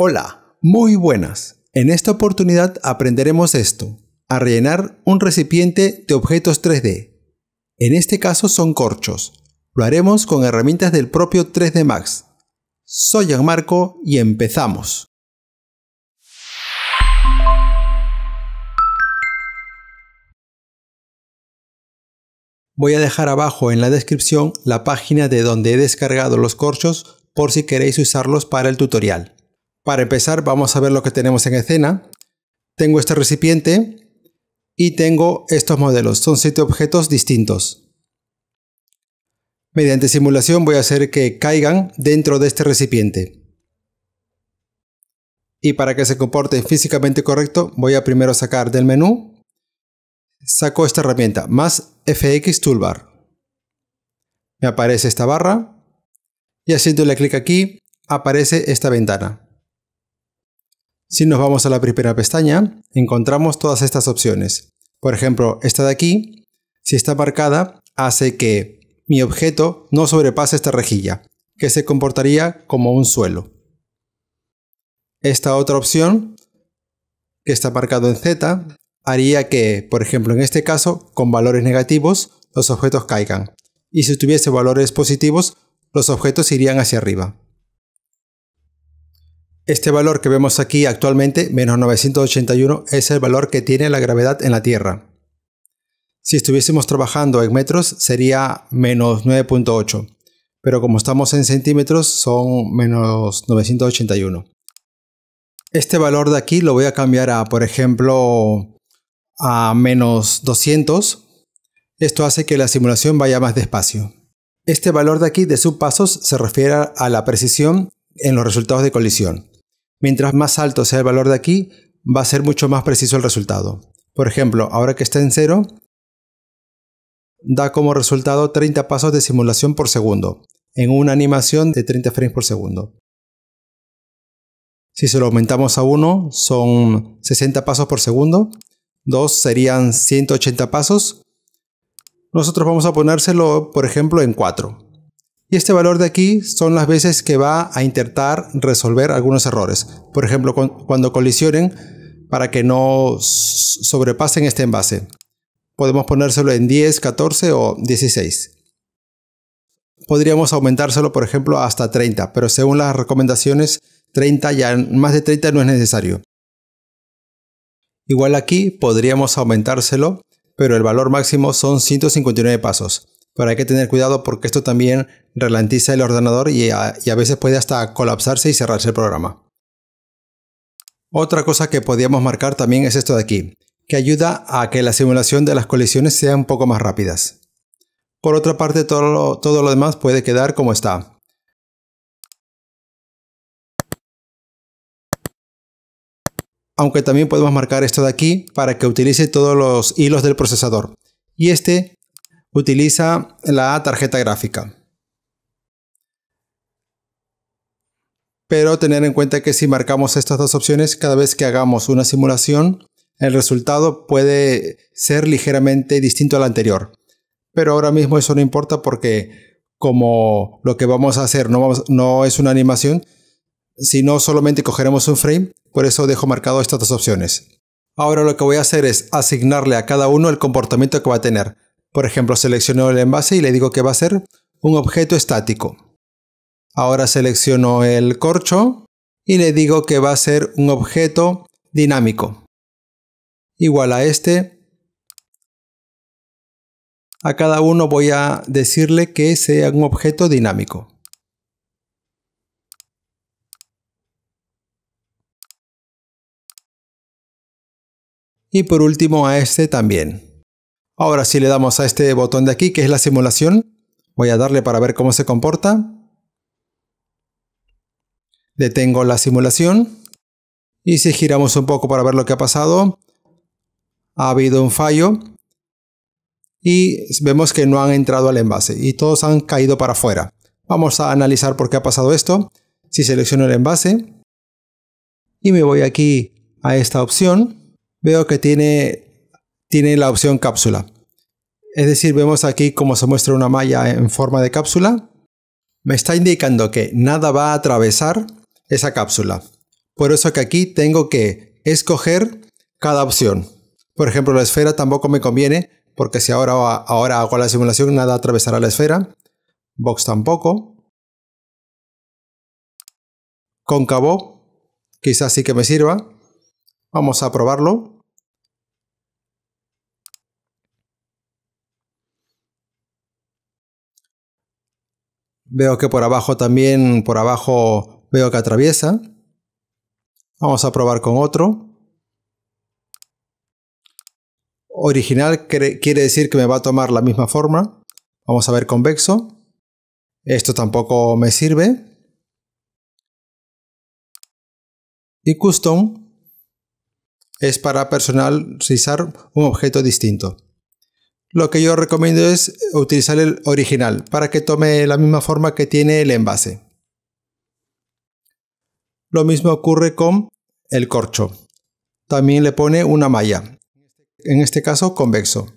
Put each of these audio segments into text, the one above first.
Hola, muy buenas. En esta oportunidad aprenderemos esto, a rellenar un recipiente de objetos 3D. En este caso son corchos. Lo haremos con herramientas del propio 3D Max. Soy Marco y empezamos. Voy a dejar abajo en la descripción la página de donde he descargado los corchos por si queréis usarlos para el tutorial. Para empezar, vamos a ver lo que tenemos en escena. Tengo este recipiente y tengo estos modelos. Son siete objetos distintos. Mediante simulación voy a hacer que caigan dentro de este recipiente. Y para que se comporten físicamente correcto, voy a primero sacar del menú, saco esta herramienta, más FX Toolbar. Me aparece esta barra y haciéndole clic aquí, aparece esta ventana. Si nos vamos a la primera pestaña, encontramos todas estas opciones. Por ejemplo, esta de aquí, si está marcada, hace que mi objeto no sobrepase esta rejilla, que se comportaría como un suelo. Esta otra opción, que está marcado en Z, haría que, por ejemplo en este caso, con valores negativos, los objetos caigan. Y si tuviese valores positivos, los objetos irían hacia arriba. Este valor que vemos aquí actualmente, menos 981, es el valor que tiene la gravedad en la Tierra. Si estuviésemos trabajando en metros sería menos 9.8, pero como estamos en centímetros son menos 981. Este valor de aquí lo voy a cambiar a, por ejemplo, a menos 200. Esto hace que la simulación vaya más despacio. Este valor de aquí de subpasos se refiere a la precisión en los resultados de colisión. Mientras más alto sea el valor de aquí, va a ser mucho más preciso el resultado. Por ejemplo, ahora que está en 0, da como resultado 30 pasos de simulación por segundo, en una animación de 30 frames por segundo. Si se lo aumentamos a 1, son 60 pasos por segundo, 2 serían 180 pasos. Nosotros vamos a ponérselo, por ejemplo, en 4. Y este valor de aquí son las veces que va a intentar resolver algunos errores. Por ejemplo, cuando colisionen para que no sobrepasen este envase. Podemos ponérselo en 10, 14 o 16. Podríamos aumentárselo, por ejemplo, hasta 30, pero según las recomendaciones, 30 ya más de 30 no es necesario. Igual aquí podríamos aumentárselo, pero el valor máximo son 159 pasos pero hay que tener cuidado porque esto también ralentiza el ordenador y a, veces puede hasta colapsarse y cerrarse el programa. Otra cosa que podíamos marcar también es esto de aquí, que ayuda a que la simulación de las colisiones sea un poco más rápida Por otra parte, todo lo demás puede quedar como está, aunque también podemos marcar esto de aquí para que utilice todos los hilos del procesador. Y este utiliza la tarjeta gráfica. Pero tener en cuenta que si marcamos estas dos opciones, cada vez que hagamos una simulación, el resultado puede ser ligeramente distinto al anterior. Pero ahora mismo eso no importa porque como lo que vamos a hacer no, es una animación, sino solamente cogeremos un frame, por eso dejo marcado estas dos opciones. Ahora lo que voy a hacer es asignarle a cada uno el comportamiento que va a tener. Por ejemplo, selecciono el envase y le digo que va a ser un objeto estático. Ahora selecciono el corcho y le digo que va a ser un objeto dinámico. Igual a este. A cada uno voy a decirle que sea un objeto dinámico. Y por último a este también. Ahora si le damos a este botón de aquí, que es la simulación, voy a darle para ver cómo se comporta. Detengo la simulación. Y si giramos un poco para ver lo que ha pasado, ha habido un fallo. Y vemos que no han entrado al envase y todos han caído para afuera. Vamos a analizar por qué ha pasado esto. Si selecciono el envase y me voy aquí a esta opción, veo que tiene tiene la opción cápsula. Es decir, vemos aquí cómo se muestra una malla en forma de cápsula. Me está indicando que nada va a atravesar esa cápsula. Por eso que aquí tengo que escoger cada opción. Por ejemplo, la esfera tampoco me conviene porque si ahora, ahora hago la simulación nada atravesará la esfera. Box tampoco. Cóncavo, quizás sí que me sirva. Vamos a probarlo. Veo que por abajo también, por abajo veo que atraviesa. Vamos a probar con otro. Original quiere decir que me va a tomar la misma forma. Vamos a ver convexo. Esto tampoco me sirve. Y custom es para personalizar un objeto distinto. Lo que yo recomiendo es utilizar el original para que tome la misma forma que tiene el envase. Lo mismo ocurre con el corcho. También le pone una malla, en este caso convexo.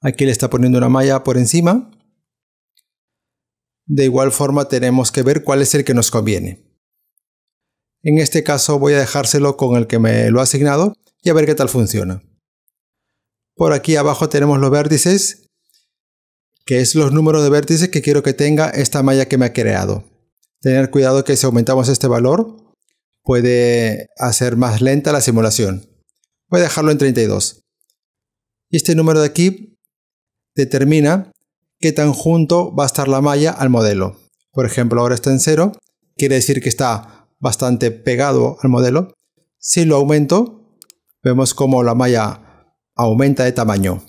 Aquí le está poniendo una malla por encima. De igual forma tenemos que ver cuál es el que nos conviene. En este caso voy a dejárselo con el que me lo ha asignado y a ver qué tal funciona. Por aquí abajo tenemos los vértices, que es los números de vértices que quiero que tenga esta malla que me ha creado. Tener cuidado que si aumentamos este valor, puede hacer más lenta la simulación. Voy a dejarlo en 32. Y este número de aquí determina qué tan junto va a estar la malla al modelo. Por ejemplo, ahora está en 0, quiere decir que está bastante pegado al modelo. Si lo aumento, vemos como la malla aumenta de tamaño.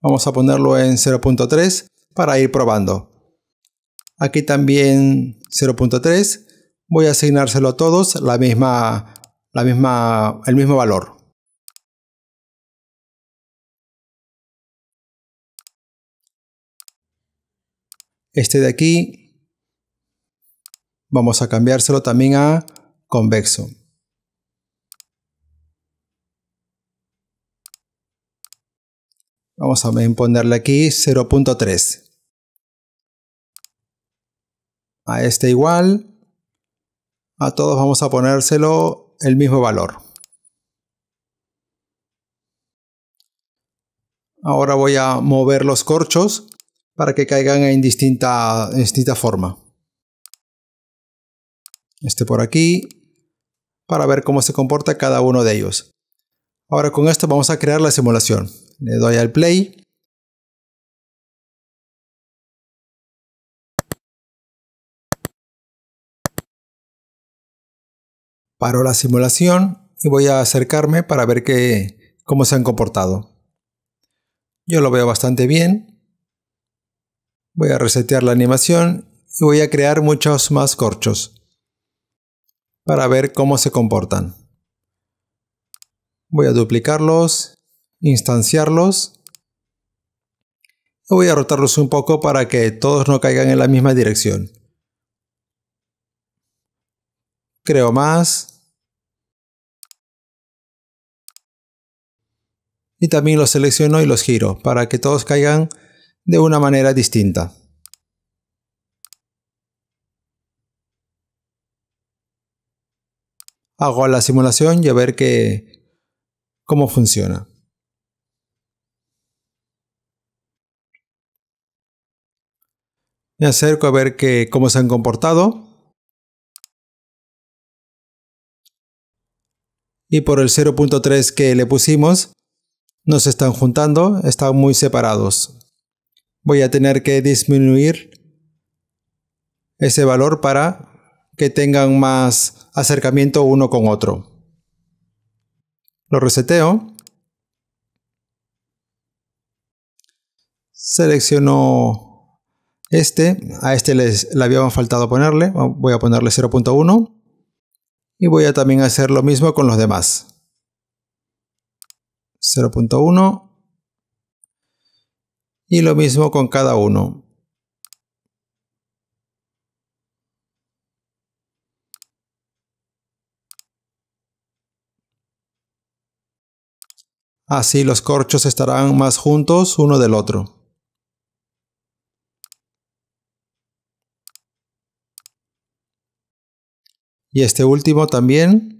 Vamos a ponerlo en 0.3 para ir probando. Aquí también 0.3. Voy a asignárselo a todos la misma, la misma, el mismo valor. Este de aquí vamos a cambiárselo también a convexo. Vamos a ponerle aquí 0.3. A este igual. A todos vamos a ponérselo el mismo valor. Ahora voy a mover los corchos para que caigan en distinta, en distinta forma. Este por aquí, para ver cómo se comporta cada uno de ellos. Ahora con esto vamos a crear la simulación. Le doy al play. Paro la simulación y voy a acercarme para ver que, cómo se han comportado. Yo lo veo bastante bien. Voy a resetear la animación y voy a crear muchos más corchos para ver cómo se comportan. Voy a duplicarlos, instanciarlos. Y voy a rotarlos un poco para que todos no caigan en la misma dirección. Creo más. Y también los selecciono y los giro para que todos caigan de una manera distinta. hago la simulación y a ver que cómo funciona. Me acerco a ver que, cómo se han comportado. Y por el 0.3 que le pusimos, no se están juntando, están muy separados. Voy a tener que disminuir ese valor para que tengan más acercamiento uno con otro. Lo reseteo. Selecciono este. A este les, le había faltado ponerle. Voy a ponerle 0.1. Y voy a también hacer lo mismo con los demás. 0.1 y lo mismo con cada uno. Así los corchos estarán más juntos uno del otro. Y este último también.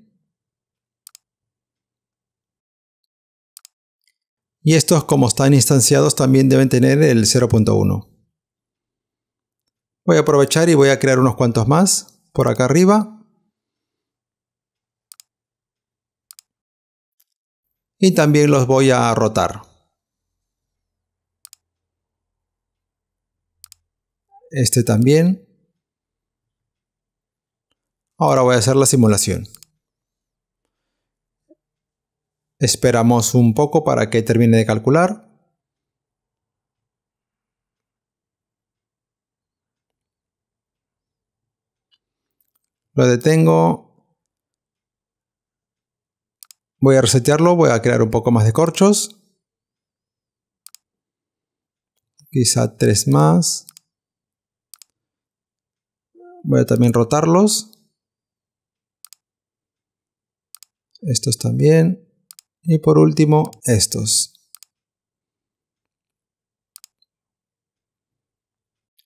Y estos como están instanciados también deben tener el 0.1. Voy a aprovechar y voy a crear unos cuantos más por acá arriba. y también los voy a rotar. Este también. Ahora voy a hacer la simulación. Esperamos un poco para que termine de calcular. Lo detengo Voy a resetearlo, voy a crear un poco más de corchos. Quizá tres más. Voy a también rotarlos. Estos también. Y por último, estos.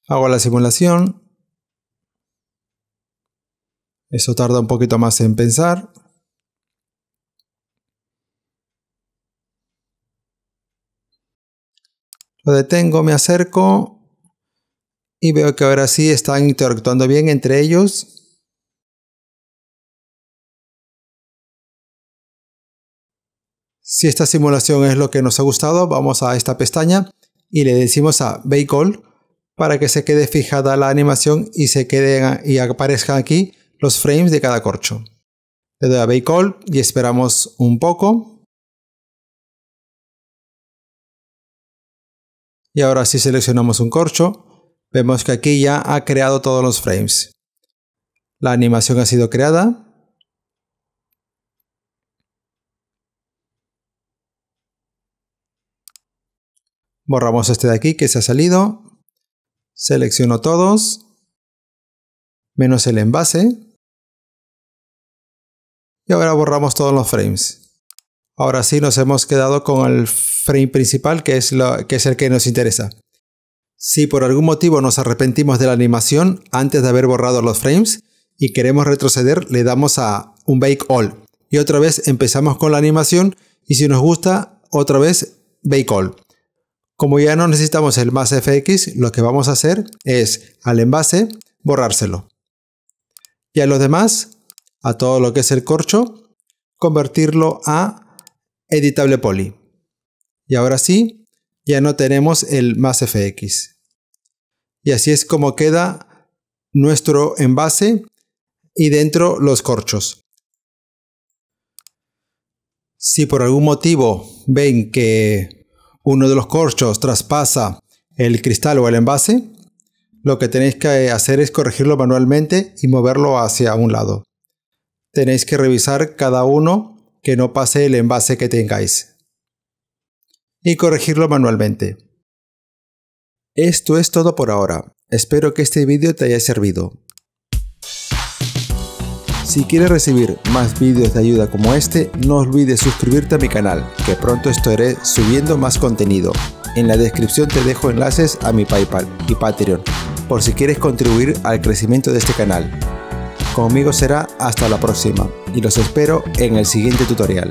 Hago la simulación. Eso tarda un poquito más en pensar. Lo detengo, me acerco y veo que ahora sí están interactuando bien entre ellos. Si esta simulación es lo que nos ha gustado, vamos a esta pestaña y le decimos a Bake All para que se quede fijada la animación y se queden y aparezcan aquí los frames de cada corcho. Le doy a Bake All y esperamos un poco. Y ahora si seleccionamos un corcho, vemos que aquí ya ha creado todos los frames. La animación ha sido creada. Borramos este de aquí que se ha salido. Selecciono todos. Menos el envase. Y ahora borramos todos los frames. Ahora sí nos hemos quedado con el frame principal, que es, el que nos interesa. Si por algún motivo nos arrepentimos de la animación antes de haber borrado los frames y queremos retroceder, le damos a un Bake All. Y otra vez empezamos con la animación y si nos gusta, otra vez Bake All. Como ya no necesitamos el más FX, lo que vamos a hacer es al envase borrárselo. Y a los demás, a todo lo que es el corcho, convertirlo a editable poly. Y ahora sí, ya no tenemos el más fx. Y así es como queda nuestro envase y dentro los corchos. Si por algún motivo ven que uno de los corchos traspasa el cristal o el envase, lo que tenéis que hacer es corregirlo manualmente y moverlo hacia un lado. Tenéis que revisar cada uno que no pase el envase que tengáis. Y corregirlo manualmente. Esto es todo por ahora. Espero que este vídeo te haya servido. Si quieres recibir más vídeos de ayuda como este, no olvides suscribirte a mi canal, que pronto estaré subiendo más contenido. En la descripción te dejo enlaces a mi Paypal y Patreon, por si quieres contribuir al crecimiento de este canal. Conmigo será hasta la próxima y los espero en el siguiente tutorial.